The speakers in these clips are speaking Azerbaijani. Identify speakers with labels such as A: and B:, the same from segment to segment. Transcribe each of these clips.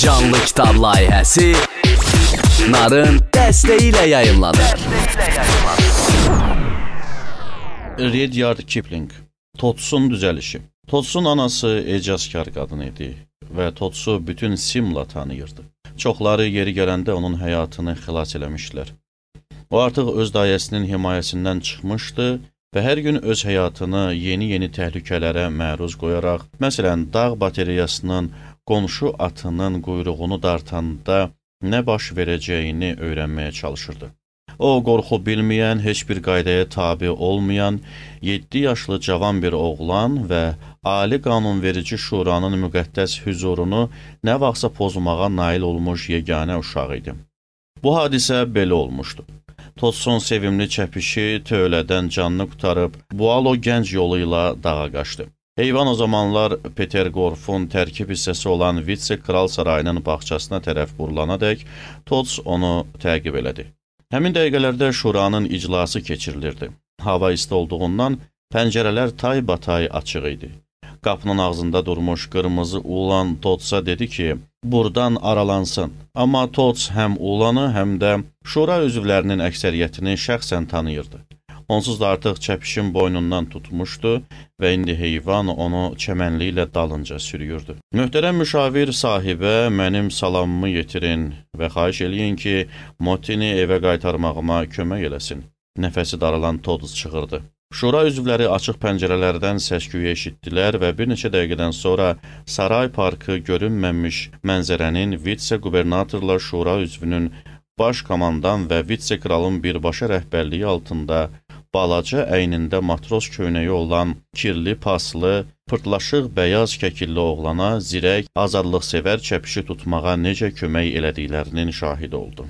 A: Canlı Kitab layihəsi Narın dəstəyi ilə yayımlanır. Rudyard Kipling Totsun düzəlişi Totsun anası ecazkar qadın idi və Totsu bütün Simla tanıyırdı. Çoxları yeri gələndə onun həyatını xilas eləmişdilər. O artıq öz dayəsinin himayəsindən çıxmışdı və hər gün öz həyatını yeni-yeni təhlükələrə məruz qoyaraq, məsələn, dağ bateriyasının qonşu atının quyruğunu dartanda nə baş verəcəyini öyrənməyə çalışırdı. O, qorxu bilməyən, heç bir qaydaya tabi olmayan 7 yaşlı cavan bir oğlan və Ali Qanunverici Şuranın müqəddəs hüzurunu nə vaxtsa pozmağa nail olmuş yeganə uşaq idi. Bu hadisə belə olmuşdu. Tosun sevimli çəpişi tövlədən canını qutarıb, Bualo gənc yolu ilə dağa qaçdı. Heyvan o zamanlar Peter Qorfun tərkib hissəsi olan Vitse kral sarayının bağçasına tərəf burulanadək Tots onu təqib elədi. Həmin dəqiqələrdə şuranın iclası keçirilirdi. Hava isti olduğundan pəncərələr tay-batay açıq idi. Qapının ağzında durmuş qırmızı ulan Totsa dedi ki, burdan aralansın. Amma Tots həm ulanı, həm də şura üzvlərinin əksəriyyətini şəxsən tanıyırdı. Onsuz da artıq çəpişin boynundan tutmuşdu və indi heyvan onu çəmənliklə dalınca sürüyürdü. Möhtərəm müşavir sahibə mənim salamımı yetirin və xahiş eləyin ki, Motini evə qaytarmağıma kömək eləsin. Nəfəsi daralan Todus çığırdı. Şura üzvləri açıq pəncərələrdən səs-küyü eşitdilər və bir neçə dəqiqədən sonra saray parkı görünməmiş mənzərənin vitse-qubernatorla şura üzvünün baş komandan və vitse-kralın birbaşa rəhbərliyi altında balaca əynində matros köynəyi olan kirli paslı, pırtlaşıq bəyaz kəkilli oğlana zirək, azadlıqsevər çəpişi tutmağa necə kömək elədiklərinin şahid oldu.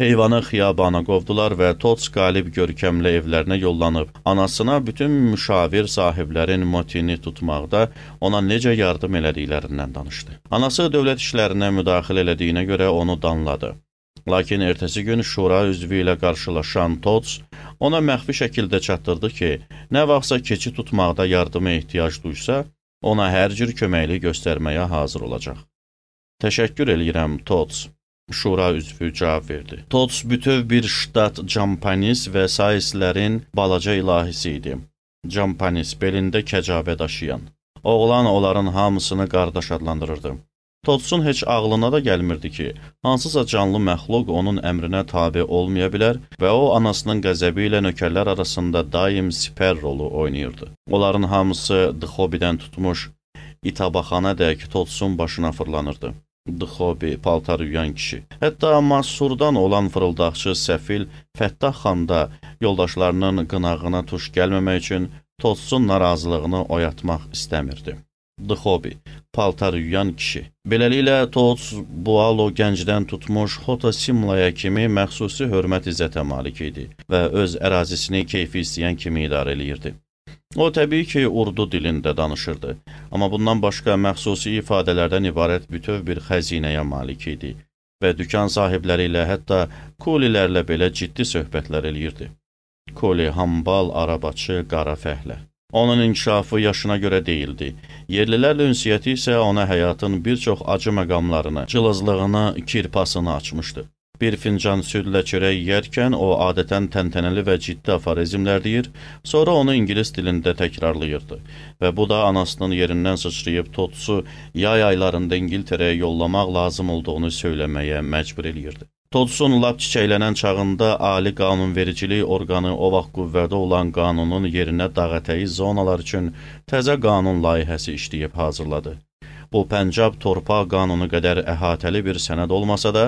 A: Heyvanı xiyabana qovdular və Tots qalib görkəmlə evlərinə yollanıb, anasına bütün müşavir sahiblərin motini tutmaqda ona necə yardım elədiklərindən danışdı. Anası dövlət işlərinə müdaxilə elədiyinə görə onu danladı. Lakin ertəsi gün şura üzvü ilə qarşılaşan Tots ona məxfi şəkildə çatdırdı ki, nə vaxtsa keçi tutmaqda yardıma ehtiyac duysa, ona hər cür köməkli göstərməyə hazır olacaq. Təşəkkür eləyirəm, Tots. Şura üzvü cavab verdi. Tots bütöv bir ştat Campanis və Saislərin balaca ilahisi idi. Campanis belində kəcavə daşıyan. Oğlan onların hamısını qardaş adlandırırdı. Todsun heç ağlına da gəlmirdi ki, hansısa canlı məxluq onun əmrinə tabe olmaya bilər və o anasının qəzəbi ilə nökərlər arasında daim siper rolu oynayırdı. Onların hamısı Dxobidən tutmuş itabaxana dək Todsun başına fırlanırdı. Dxobi paltar yuyan kişi. Hətta Masurdan olan fırıldaqçı Səfil Fəttah xan da yoldaşlarının qınağına tuş gəlməmək üçün Todsun narazılığını oyatmaq istəmirdi. The Hobby, paltar yuyan kişi. Beləliklə, Tots Bualo gəncdən tutmuş Hota Simlaya kimi məxsusi hörmət-izzətə malik idi və öz ərazisini keyfi istəyən kimi idarə eləyirdi. O təbii ki, urdu dilində danışırdı, amma bundan başqa məxsusi ifadələrdən ibarət bütöv bir xəzinəyə malik idi və dükan sahibləri ilə hətta kolilərlə belə ciddi söhbətlər eləyirdi. Koli hambal, arabaçı, qara fəhlə. Onun inkişafı yaşına görə deyildi. Yerlilərlə ünsiyyəti isə ona həyatın bir çox acı məqamlarını, cılızlığını, kirpasını açmışdı. Bir fincan südlə çörək yeyərkən o adətən təntənəli və ciddi aforizmlər deyir, sonra onu ingilis dilində təkrarlayırdı və bu da anasının yerindən sıçrayıb Totsu yay aylarında İngiltərəyə yollamaq lazım olduğunu söyləməyə məcbur eləyirdi. Todsun lap çiçəklənən çağında Ali Qanunvericilik orqanı o vaxt qüvvədə olan qanunun yerinə dağətəyi zonalar üçün təzə qanun layihəsi işləyib hazırladı. Bu Pəncab torpaq qanunu qədər əhatəli bir sənəd olmasa da,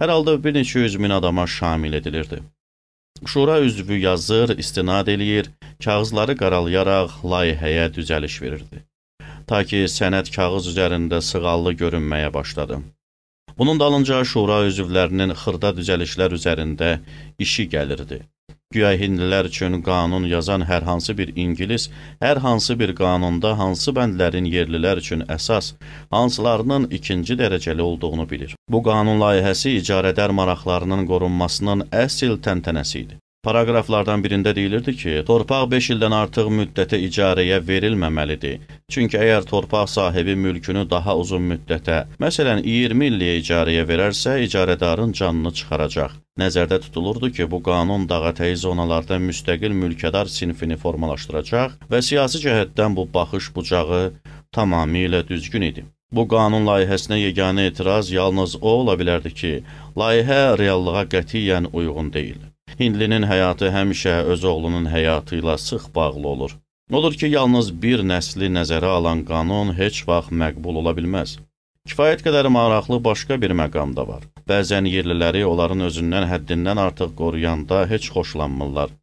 A: hər halda bir neçə yüz min adama şamil edilirdi. Şura üzvü yazır, istinad eləyir, kağızları qaralayaraq layihəyə düzəliş verirdi. Ta ki, sənəd kağız üzərində sığallı görünməyə başladı. Bunun dalınca şura üzvlərinin xırda düzəlişlər üzərində işi gəlirdi. Güya hindlilər üçün qanun yazan hər hansı bir ingilis, hər hansı bir qanunda hansı bəndlərin yerlilər üçün əsas, hansılarının ikinci dərəcəli olduğunu bilir. Bu qanun layihəsi icarədar maraqlarının qorunmasının əsl təntənəsi idi. Paraqraflardan birində deyilirdi ki, torpaq 5 ildən artıq müddətə icarəyə verilməməlidir. Çünki əgər torpaq sahibi mülkünü daha uzun müddətə, məsələn 20 illiyə icarəyə verərsə, icarədarın canını çıxaracaq. Nəzərdə tutulurdu ki, bu qanun dağətəyi zonalarda müstəqil mülkədar sinfini formalaşdıracaq və siyasi cəhətdən bu baxış bucağı tamamilə düzgün idi. Bu qanun layihəsinə yeganə etiraz yalnız o ola bilərdi ki, layihə reallığa qətiyyən uyğun deyil. Hindlinin həyatı həmişə öz oğlunun həyatı ilə sıx bağlı olur. Olur ki, yalnız bir nəsli nəzərə alan qanun heç vaxt məqbul ola bilməz. Kifayət qədər maraqlı başqa bir məqam da var. Bəzən yerliləri onların özündən həddindən artıq qoruyanda heç xoşlanmırlar.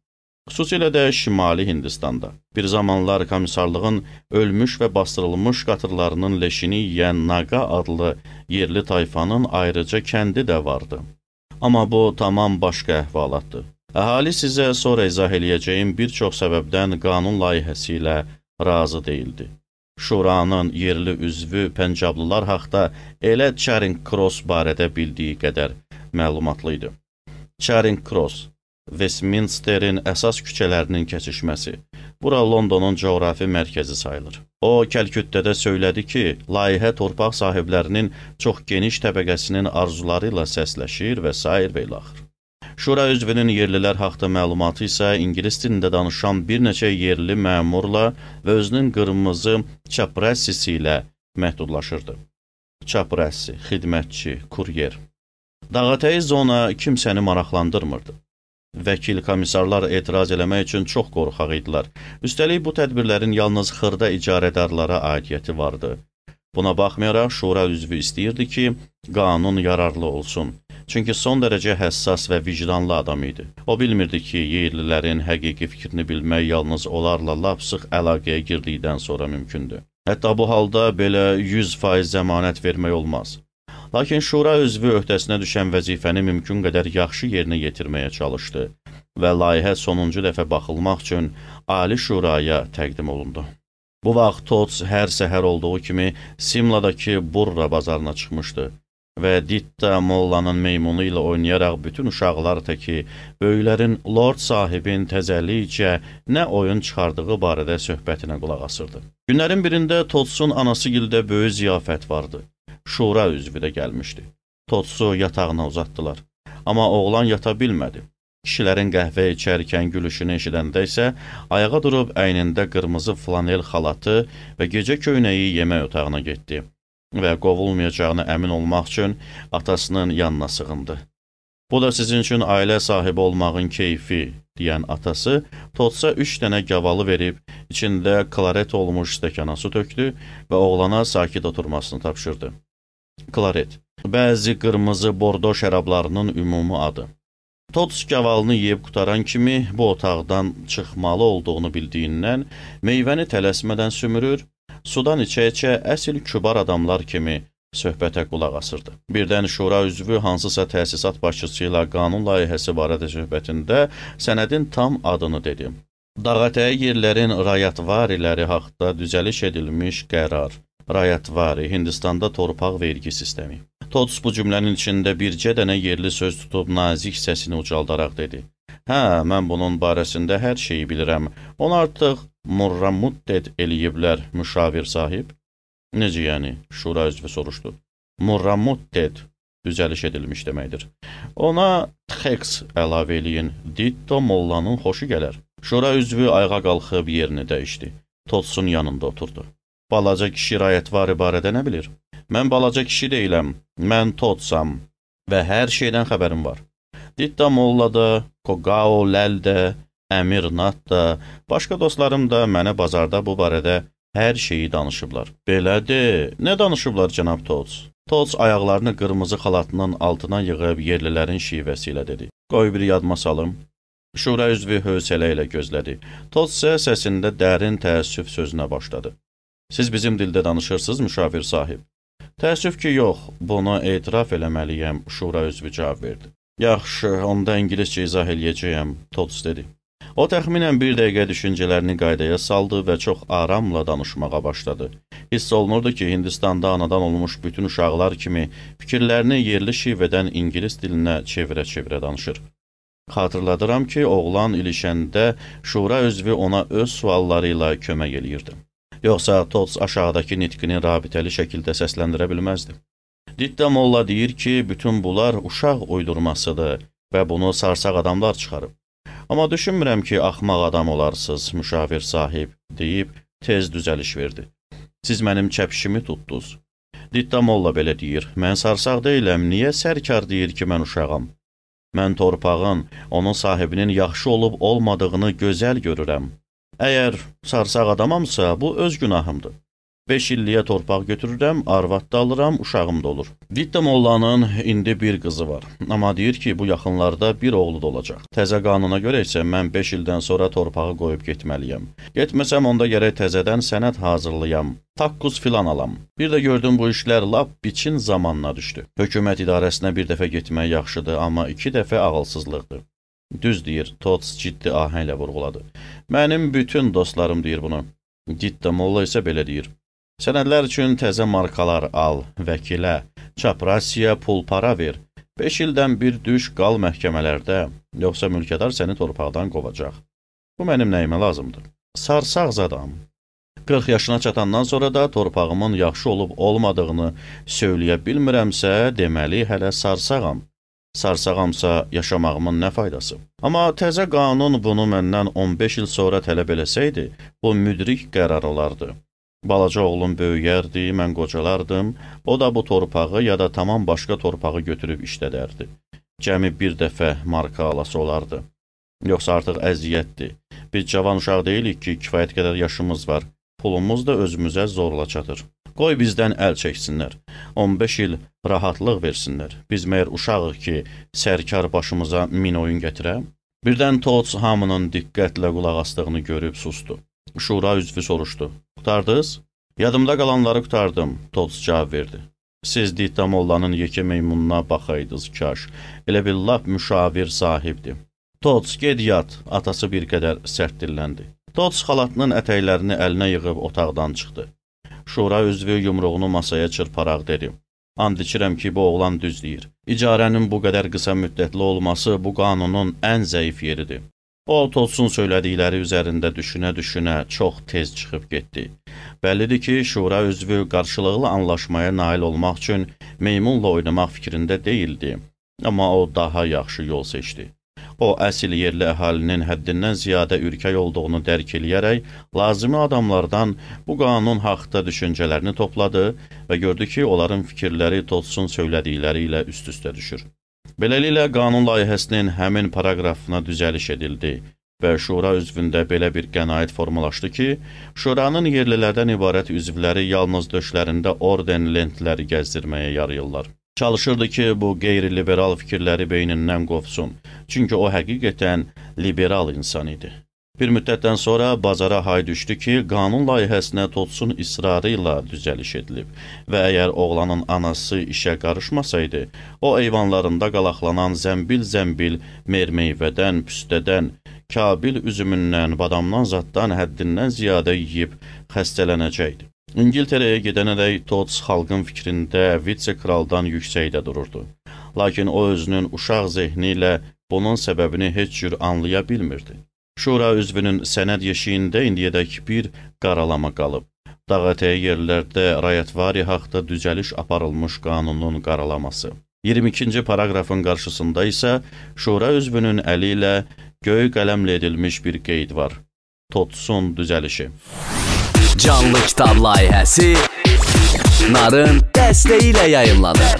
A: Xüsusilə də Şimali Hindistanda. Bir zamanlar komissarlığın ölmüş və bastırılmış qatırlarının leşini yiyən Naga adlı yerli tayfanın ayrıca kəndi də vardı. Amma bu tamam başqa əhvalatdır. Əhali sizə sonra izah eləyəcəyim bir çox səbəbdən qanun layihəsi ilə razı deyildi. Şuranın yerli üzvü Pəncablılar haqda elə Charing Cross barədə bildiyi qədər məlumatlı idi. Charing Cross Westminsterin əsas küçələrinin kəsişməsi Bura Londonun coğrafi mərkəzi sayılır. O, Kəlküttədə söylədi ki, layihə torpaq sahiblərinin çox geniş təbəqəsinin arzuları ilə səsləşir və s. və ilaxır. Şura üzvünün yerlilər haqda məlumatı isə ingilis dilində danışan bir neçə yerli məmurla və özünün qırmızı çaprəssisi ilə məhdudlaşırdı. Çaprəssi, xidmətçi, kuryer. Dağətəyi zona kimsəni maraqlandırmırdı vəkil komissarlar etiraz eləmək üçün çox qorxaq idilər. Üstəlik bu tədbirlərin yalnız xırda icarədarlara aidiyyəti vardı. Buna baxmayaraq şura üzvü istəyirdi ki, qanun yararlı olsun. Çünki son dərəcə həssas və vicdanlı adam idi. O bilmirdi ki, yerlilərin həqiqi fikrini bilmək yalnız onlarla lap sıx əlaqəyə girdikdən sonra mümkündür. Hətta bu halda belə 100% zəmanət vermək olmaz. Lakin şura üzvü öhdəsinə düşən vəzifəni mümkün qədər yaxşı yerinə yetirməyə çalışdı və layihə sonuncu dəfə baxılmaq üçün Ali Şuraya təqdim olundu. Bu vaxt Tots hər səhər olduğu kimi Simladakı Burra bazarına çıxmışdı və Ditta Mollanın meymunu ilə oynayaraq bütün uşaqlar təki böyüklərin Lord sahibin təzəlikcə nə oyun çıxardığı barədə söhbətinə qulaq asırdı. Günlərin birində Totsun anası gildə böyük ziyafət vardı şura üzvü də gəlmişdi. Totsu yatağına uzatdılar. Amma oğlan yata bilmədi. Kişilərin qəhvə içərkən gülüşünü eşidəndə isə ayağa durub əynində qırmızı flanel xalatı və gecə köynəyi yemək otağına getdi və qovulmayacağına əmin olmaq üçün atasının yanına sığındı. Bu da sizin üçün ailə sahibi olmağın keyfi, deyən atası Totsa üç dənə gavalı verib, içində klaret olmuş stəkana su tökdü və oğlana sakit oturmasını tapşırdı. Klaret. Bəzi qırmızı bordo şərablarının ümumi adı. Tots gavalını yeyib qutaran kimi bu otaqdan çıxmalı olduğunu bildiyindən meyvəni tələsmədən sümürür, sudan içə-içə əsl kübar adamlar kimi söhbətə qulaq asırdı. Birdən şura üzvü hansısa təsisat başçısı ilə qanun layihəsi barədə söhbətində sənədin tam adını dedi. Dağətəyi yerlərin rayatvariləri haqqında düzəliş edilmiş qərar rayətvari Hindistanda torpaq vergi sistemi. Tots bu cümlənin içində bircə dənə yerli söz tutub nazik səsini ucaldaraq dedi. Hə, mən bunun barəsində hər şeyi bilirəm. Onu artıq Murramuddet eləyiblər, müşavir sahib. Necə yəni? Şura üzvü soruşdu. Murramuddet düzəliş edilmiş deməkdir. Ona txeks əlavə eləyin. Ditto mollanın xoşu gələr. Şura üzvü ayağa qalxıb yerini dəyişdi. Totsun yanında oturdu. Balaca kişi rayətvari barədə nə bilir? Mən balaca kişi deyiləm, mən totsam və hər şeydən xəbərim var. Ditta Molla da, Kogao Ləl də, Əmir Nat da, başqa dostlarım da mənə bazarda bu barədə hər şeyi danışıblar. Belədir, nə danışıblar cənab Tots? Tots ayaqlarını qırmızı xalatının altına yığıb yerlilərin şivəsi ilə dedi. Qoy bir yadıma salım. Şura üzvü hövsələ ilə gözlədi. Tots isə səsində dərin təəssüf sözünə başladı. Siz bizim dildə danışırsınız, müşavir sahib. Təəssüf ki, yox, bunu etiraf eləməliyəm, şura üzvü cavab verdi. Yaxşı, onda ingiliscə izah eləyəcəyəm, Tots dedi. O təxminən bir dəqiqə düşüncələrini qaydaya saldı və çox aramla danışmağa başladı. Hiss olunurdu ki, Hindistanda anadan olmuş bütün uşaqlar kimi fikirlərini yerli şivədən ingilis dilinə çevirə-çevirə danışır. Xatırladıram ki, oğlan ilişəndə şura üzvü ona öz sualları ilə kömək eləyirdi. Yoxsa Tots aşağıdakı nitqini rabitəli şəkildə səsləndirə bilməzdi. Diddə Molla deyir ki, bütün bunlar uşaq uydurmasıdır və bunu sarsaq adamlar çıxarıb. Amma düşünmürəm ki, axmaq adam olarsınız, müşavir sahib, deyib tez düzəliş verdi. Siz mənim çəpişimi tutdunuz. Diddə Molla belə deyir, mən sarsaq deyiləm, niyə sərkar deyir ki, mən uşağam? Mən torpağın, onun sahibinin yaxşı olub olmadığını gözəl görürəm. Əgər sarsaq adamamsa, bu öz günahımdır. 5 illiyə torpaq götürürəm, arvad da alıram, uşağım da olur. Vitta Mollanın indi bir qızı var. Amma deyir ki, bu yaxınlarda bir oğlu da olacaq. Təzə qanuna görə isə mən 5 ildən sonra torpağı qoyub getməliyəm. Getməsəm onda gərək təzədən sənəd hazırlayam. Taqquz filan alam. Bir də gördüm bu işlər lap biçin zamanına düşdü. Hökumət idarəsinə bir dəfə getmək yaxşıdır, amma iki dəfə ağılsızlıqdır. Düz deyir, Tots ciddi ahənglə vurğuladı. Mənim bütün dostlarım deyir bunu. Ditta Molla isə belə deyir. Sənədlər üçün təzə markalar al, vəkilə, çaprasiya, pul para ver. 5 ildən bir düş qal məhkəmələrdə, yoxsa mülkədar səni torpaqdan qovacaq. Bu mənim nəyimə lazımdır? Sarsaq zadam. 40 yaşına çatandan sonra da torpağımın yaxşı olub olmadığını söyləyə bilmirəmsə, deməli hələ sarsağam sarsağamsa yaşamağımın nə faydası? Amma təzə qanun bunu məndən 15 il sonra tələb eləsəydi, bu müdrik qərar olardı. Balaca oğlum böyüyərdi, mən qocalardım, o da bu torpağı ya da tamam başqa torpağı götürüb işlədərdi. Cəmi bir dəfə marka alası olardı. Yoxsa artıq əziyyətdir. Biz cavan uşaq deyilik ki, kifayət qədər yaşımız var. Pulumuz da özümüzə zorla çatır. Qoy bizdən əl çəksinlər. 15 il rahatlıq versinlər. Biz məyər uşağıq ki, sərkar başımıza min oyun gətirə? Birdən Tots hamının diqqətlə qulaq asdığını görüb sustu. Şura üzvü soruşdu. Qutardınız? Yadımda qalanları qutardım, Tots cavab verdi. Siz Ditamolla'nın yekə meymununa baxaydınız kaş. Elə bil lap müşavir sahibdir. Tots, ged yat, atası bir qədər sərt dilləndi. Tots xalatının ətəklərini əlinə yığıb otaqdan çıxdı. Şura üzvü yumruğunu masaya çırparaq dedi. And içirəm ki, bu oğlan düz deyir. İcarənin bu qədər qısa müddətli olması bu qanunun ən zəif yeridir. O, Tolsun söylədikləri üzərində düşünə-düşünə çox tez çıxıb getdi. Bəllidir ki, şura üzvü qarşılıqlı anlaşmaya nail olmaq üçün meymunla oynamaq fikrində deyildi. Amma o daha yaxşı yol seçdi. O əsil yerli əhalinin həddindən ziyadə ürkək olduğunu dərk eləyərək lazımi adamlardan bu qanun haqqda düşüncələrini topladı və gördü ki, onların fikirləri Totsun söylədikləri ilə üst-üstə düşür. Beləliklə, qanun layihəsinin həmin paraqrafına düzəliş edildi və şura üzvündə belə bir qənaət formalaşdı ki, şuranın yerlilərdən ibarət üzvləri yalnız döşlərində orden lentləri gəzdirməyə yarayırlar çalışırdı ki, bu qeyri-liberal fikirləri beynindən qovsun. Çünki o həqiqətən liberal insan idi. Bir müddətdən sonra bazara hay düşdü ki, qanun layihəsinə Totsun israrı ilə düzəliş edilib və əgər oğlanın anası işə qarışmasaydı, o eyvanlarında qalaqlanan zəmbil-zəmbil mermeyvədən, püstədən, kabil üzümündən, badamdan zaddan həddindən ziyadə yeyib xəstələnəcəkdi. İngiltərəyə gedənədək Tots xalqın fikrində vitse-kraldan yüksəkdə dururdu. Lakin o özünün uşaq zehni ilə bunun səbəbini heç cür anlaya bilmirdi. Şura üzvünün sənəd yeşiyində indiyədək bir qaralama qalıb. Dağətəyi yerlərdə rayətvari haqda düzəliş aparılmış qanunun qaralaması. 22-ci paraqrafın qarşısında isə şura üzvünün əli ilə göy qələmlə edilmiş bir qeyd var. Totsun düzəlişi canlı kitab layihəsi Narın dəstəyi ilə yayımlanır.